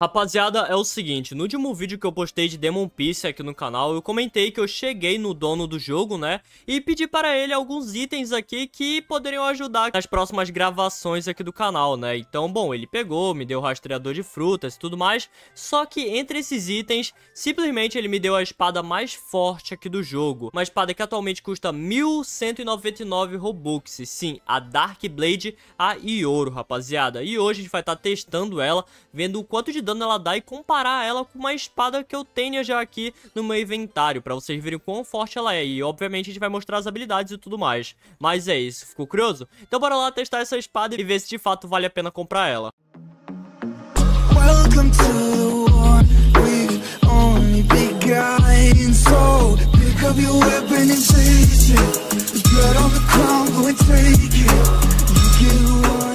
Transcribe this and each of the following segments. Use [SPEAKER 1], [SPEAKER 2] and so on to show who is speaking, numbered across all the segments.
[SPEAKER 1] Rapaziada, é o seguinte, no último vídeo que eu postei de Demon Piece aqui no canal, eu comentei que eu cheguei no dono do jogo, né, e pedi para ele alguns itens aqui que poderiam ajudar nas próximas gravações aqui do canal, né, então, bom, ele pegou, me deu rastreador de frutas e tudo mais, só que entre esses itens, simplesmente ele me deu a espada mais forte aqui do jogo, uma espada que atualmente custa 1.199 Robux, sim, a Dark Blade a Ioro, rapaziada, e hoje a gente vai estar tá testando ela, vendo o quanto de dano ela dá e comparar ela com uma espada que eu tenha já aqui no meu inventário, pra vocês verem quão forte ela é. E obviamente a gente vai mostrar as habilidades e tudo mais. Mas é isso, ficou curioso? Então bora lá testar essa espada e ver se de fato vale a pena comprar ela. on the ground, go and take it You get one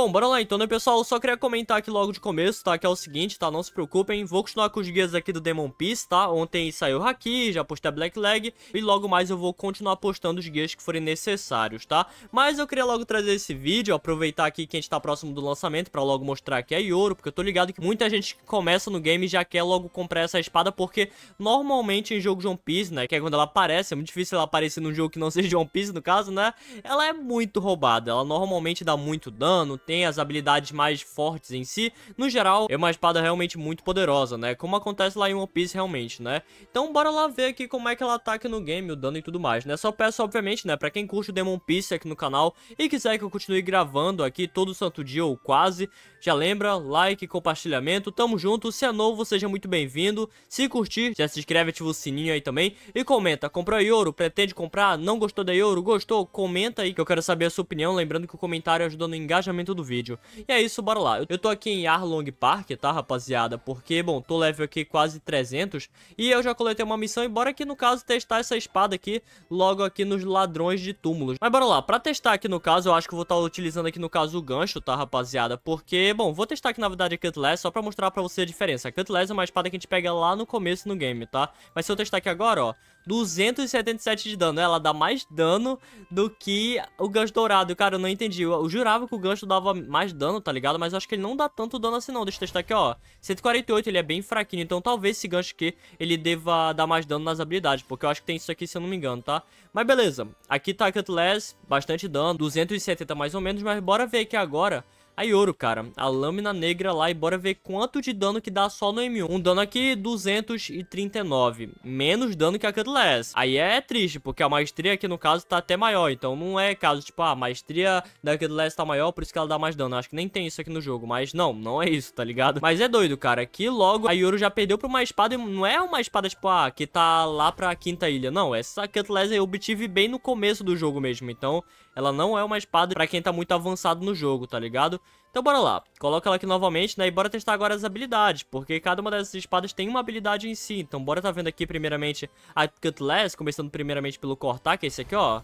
[SPEAKER 1] Bom, bora lá então, né, pessoal? Eu só queria comentar aqui logo de começo, tá? Que é o seguinte, tá? Não se preocupem, vou continuar com os guias aqui do Demon Peace, tá? Ontem saiu Haki, já postei a Black Leg, e logo mais eu vou continuar postando os guias que forem necessários, tá? Mas eu queria logo trazer esse vídeo, aproveitar aqui que a gente tá próximo do lançamento, pra logo mostrar que é Yoro, porque eu tô ligado que muita gente que começa no game já quer logo comprar essa espada, porque normalmente em jogo de One Piece, né, que é quando ela aparece, é muito difícil ela aparecer num jogo que não seja de One Piece, no caso, né? Ela é muito roubada, ela normalmente dá muito dano, tem as habilidades mais fortes em si, no geral, é uma espada realmente muito poderosa, né? Como acontece lá em One Piece realmente, né? Então bora lá ver aqui como é que ela ataca no game, o dano e tudo mais, né? Só peço, obviamente, né, pra quem curte o Demon Piece aqui no canal e quiser que eu continue gravando aqui todo santo dia ou quase, já lembra, like, compartilhamento, tamo junto, se é novo, seja muito bem-vindo, se curtir, já se inscreve, ativa o sininho aí também e comenta, comprou ouro? pretende comprar, não gostou da ouro? gostou, comenta aí que eu quero saber a sua opinião, lembrando que o comentário ajuda no engajamento dentro do vídeo. E é isso, bora lá. Eu tô aqui em Arlong Park, tá, rapaziada? Porque, bom, tô level aqui quase 300 e eu já coletei uma missão, embora aqui no caso testar essa espada aqui logo aqui nos ladrões de túmulos. Mas bora lá, pra testar aqui no caso, eu acho que vou estar tá utilizando aqui no caso o gancho, tá, rapaziada? Porque, bom, vou testar aqui na verdade a Cutlass só pra mostrar pra você a diferença. A Cutlass é uma espada que a gente pega lá no começo no game, tá? Mas se eu testar aqui agora, ó, 277 de dano. Ela dá mais dano do que o gancho dourado. Cara, eu não entendi. Eu, jurava que o gancho dava mais dano, tá ligado? Mas eu acho que ele não dá tanto dano assim não. Deixa eu testar aqui, ó. 148, ele é bem fraquinho. Então talvez esse gancho aqui, ele deva dar mais dano nas habilidades. Porque eu acho que tem isso aqui, se eu não me engano, tá? Mas beleza. Aqui tá Cutlass, bastante dano. 270 mais ou menos. Mas bora ver aqui agora a Yoro, cara. A lâmina negra lá e bora ver quanto de dano que dá só no M1. Um dano aqui, 239. Menos dano que a Cutlass. Aí é triste, porque a maestria aqui, no caso, tá até maior. Então não é caso, tipo, ah, a maestria da Cutlass tá maior, por isso que ela dá mais dano. Acho que nem tem isso aqui no jogo, mas não, não é isso, tá ligado? Mas é doido, cara. Que logo a Yoro já perdeu pra uma espada e não é uma espada, tipo, ah, que tá lá pra quinta ilha. Não, essa Cutlass eu obtive bem no começo do jogo mesmo. Então, ela não é uma espada pra quem tá muito avançado no jogo, tá ligado? Então bora lá, coloca ela aqui novamente, né, e bora testar agora as habilidades, porque cada uma dessas espadas tem uma habilidade em si. Então bora tá vendo aqui primeiramente a Cutlass, começando primeiramente pelo cortar, que é esse aqui, ó.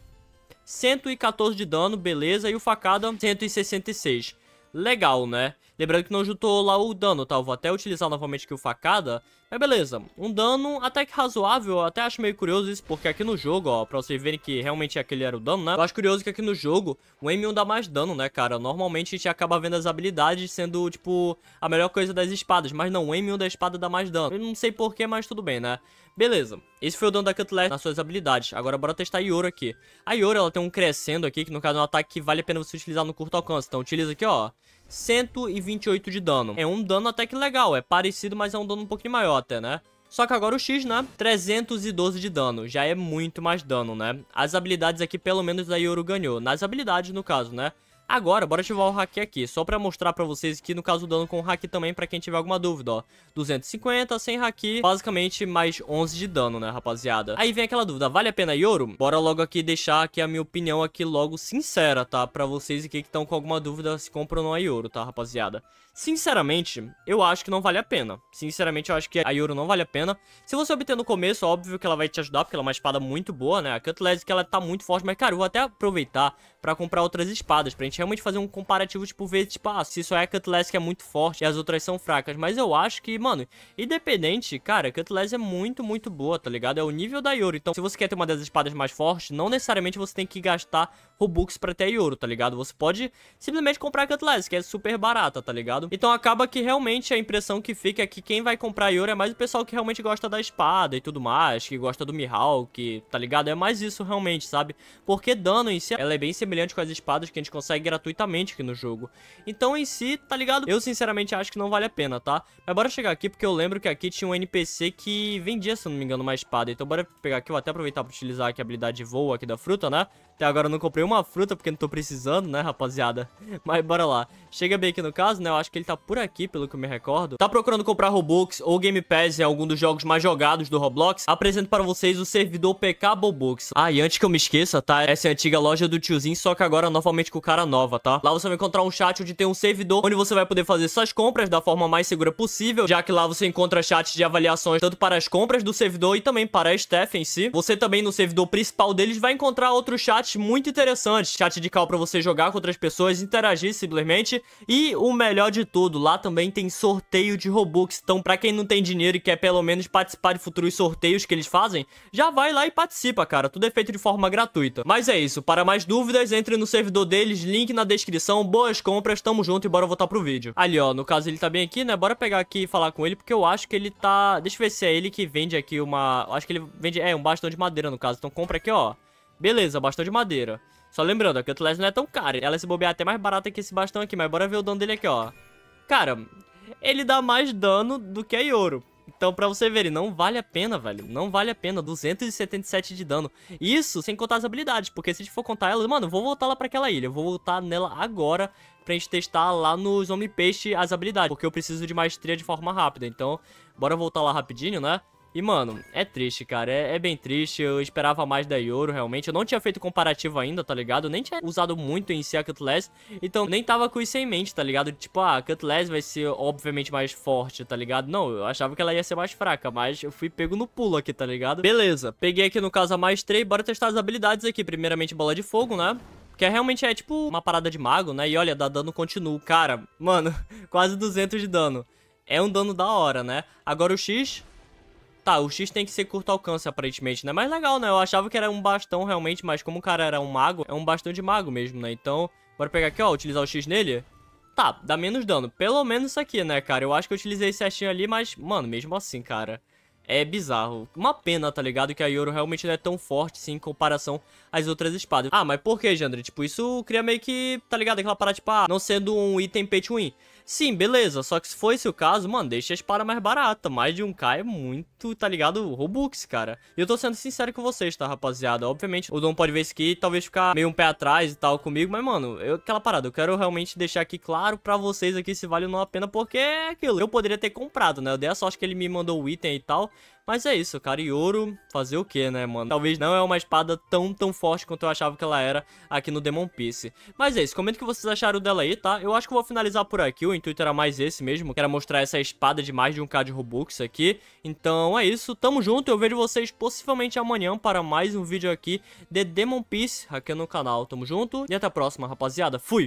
[SPEAKER 1] 114 de dano, beleza, e o facada é 166. Legal, né? Lembrando que não juntou lá o dano, tá? Eu vou até utilizar novamente aqui o facada. Mas beleza, um dano até que razoável, eu até acho meio curioso isso, porque aqui no jogo, ó, pra vocês verem que realmente aquele era o dano, né? Eu acho curioso que aqui no jogo o M1 dá mais dano, né, cara? Normalmente a gente acaba vendo as habilidades sendo, tipo, a melhor coisa das espadas, mas não, o M1 da espada dá mais dano. Eu não sei porquê, mas tudo bem, né? Beleza, esse foi o dano da Cutlass nas suas habilidades. Agora bora testar a Yoro aqui. A Yoro, ela tem um crescendo aqui, que no caso é um ataque que vale a pena você utilizar no curto alcance. Então utiliza aqui, ó. 128 de dano. É um dano até que legal, é parecido, mas é um dano um pouquinho maior até, né? Só que agora o X, né? 312 de dano. Já é muito mais dano, né? As habilidades aqui, pelo menos, a Yoru ganhou. Nas habilidades, no caso, né? Agora, bora ativar o hack aqui, só pra mostrar pra vocês que no caso o dano com hack também, pra quem tiver alguma dúvida, ó. 250, sem hack, basicamente mais 11 de dano, né, rapaziada? Aí vem aquela dúvida, vale a pena Yoro? Bora logo aqui deixar aqui a minha opinião aqui logo sincera, tá? Pra vocês aqui que estão com alguma dúvida se compram ou não a Yoro, tá, rapaziada? Sinceramente, eu acho que não vale a pena. Sinceramente, eu acho que a Yoro não vale a pena. Se você obter no começo, óbvio que ela vai te ajudar, porque ela é uma espada muito boa, né? A Cutlass, que ela tá muito forte, mas, cara, eu vou até aproveitar pra comprar outras espadas pra gente gente realmente fazer um comparativo, tipo, ver, tipo, ah, se só é Cutlass que é muito forte e as outras são fracas. Mas eu acho que, mano, independente, cara, Cutlass é muito, muito boa, tá ligado? É o nível da Yoro. Então, se você quer ter uma das espadas mais fortes, não necessariamente você tem que gastar Robux pra ter a Yoro, tá ligado? Você pode simplesmente comprar Cutlass, que é super barata, tá ligado? Então, acaba que realmente a impressão que fica é que quem vai comprar Yoro é mais o pessoal que realmente gosta da espada e tudo mais, que gosta do Mihawk, tá ligado? É mais isso realmente, sabe? Porque dano em si, ela é bem semelhante com as espadas que a gente consegue gratuitamente aqui no jogo. Então, em si, tá ligado? Eu, sinceramente, acho que não vale a pena, tá? Mas bora chegar aqui, porque eu lembro que aqui tinha um NPC que vendia, se não me engano, uma espada. Então, bora pegar aqui, vou até aproveitar pra utilizar aqui a habilidade voa aqui da fruta, né? Até agora eu não comprei uma fruta, porque não tô precisando, né, rapaziada? Mas bora lá. Chega bem aqui no caso, né? Eu acho que ele tá por aqui, pelo que eu me recordo. Tá procurando comprar Robux ou Game Pass em algum dos jogos mais jogados do Roblox? Apresento para vocês o servidor PK Bobux. Ah, e antes que eu me esqueça, tá? Essa é a antiga loja do tiozinho, só que agora novamente com cara nova, tá? Lá você vai encontrar um chat onde tem um servidor, onde você vai poder fazer suas compras da forma mais segura possível, já que lá você encontra chats de avaliações tanto para as compras do servidor e também para a staff em si. Você também no servidor principal deles vai encontrar outro chat chat muito interessante, chat de cal para você jogar com outras pessoas, interagir simplesmente. E o melhor de tudo, lá também tem sorteio de Robux. Então, para quem não tem dinheiro e quer pelo menos participar de futuros sorteios que eles fazem, já vai lá e participa, cara. Tudo é feito de forma gratuita. Mas é isso. Para mais dúvidas, entre no servidor deles, link na descrição. Boas compras, tamo junto e bora voltar pro vídeo. Ali, ó, no caso ele tá bem aqui, né? Bora pegar aqui e falar com ele, porque eu acho que ele tá... Deixa eu ver se é ele que vende aqui uma... Acho que ele vende... É, um bastão de madeira, no caso. Então compra aqui, ó. Beleza, bastão de madeira. Só lembrando, a Cutlass não é tão cara. Ela se bobear é até mais barata que esse bastão aqui, mas bora ver o dano dele aqui, ó. Cara, ele dá mais dano do que a Yoro. Então, pra você ver, não vale a pena, velho. Não vale a pena. 277 de dano. Isso sem contar as habilidades, porque se a gente for contar elas... Mano, eu vou voltar lá pra aquela ilha. Eu vou voltar nela agora pra gente testar lá nos Homem-Peixe as habilidades. Porque eu preciso de maestria de forma rápida. Então, bora voltar lá rapidinho, né? E, mano, é triste, cara. É, é, bem triste. Eu esperava mais da Yoro, realmente. Eu não tinha feito comparativo ainda, tá ligado? nem tinha usado muito em si a Cutlass. Então, nem tava com isso em mente, tá ligado? Tipo, ah, a Cutlass vai ser, obviamente, mais forte, tá ligado? Não, eu achava que ela ia ser mais fraca, mas eu fui pego no pulo aqui, tá ligado? Beleza. Peguei aqui, no caso, a mais 3. Bora testar as habilidades aqui. Primeiramente, bola de fogo, né? Porque é realmente é tipo uma parada de mago, né? E olha, dá dano continuo. Cara, mano, quase 200 de dano. É um dano da hora, né? Agora o X, Tá, o X tem que ser curto alcance, aparentemente, né? Mas legal, né? Eu achava que era um bastão realmente, mas como o cara era um mago, é um bastão de mago mesmo, né? Então, bora pegar aqui, ó, utilizar o X nele. Tá, dá menos dano. Pelo menos isso aqui, né, cara? Eu acho que eu utilizei certinho ali, mas, mano, mesmo assim, cara... É bizarro. Uma pena, tá ligado? Que a Yoro realmente não é tão forte, sim, em comparação às outras espadas. Ah, mas por que, Jandre? Tipo, isso cria meio que, tá ligado? Aquela parada, tipo, ah, não sendo um item pay to win. Sim, beleza, só que se for esse o caso, mano, deixa a espada mais barata. Mais de 1k é muito, tá ligado? Robux, cara. E eu tô sendo sincero com vocês, tá, rapaziada? Obviamente, o Dom pode ver isso aqui e talvez ficar meio um pé atrás e tal comigo, mas, mano, eu, aquela parada, eu quero realmente deixar aqui claro pra vocês aqui se vale ou não a pena, porque é aquilo. Eu poderia ter comprado, né? Eu dei a sorte que ele me mandou o item e tal, mas é isso, cara. E ouro, fazer o que, né, mano? Talvez não é uma espada tão, tão forte quanto eu achava que ela era aqui no Demon Piece. Mas é isso, comenta o que vocês acharam dela aí, tá? Eu acho que eu vou finalizar por aqui. O intuito era mais esse mesmo, que era mostrar essa espada de mais de um k de Robux aqui. Então é isso, tamo junto. Eu vejo vocês possivelmente amanhã para mais um vídeo aqui de Demon Piece aqui no canal. Tamo junto e até a próxima, rapaziada. Fui!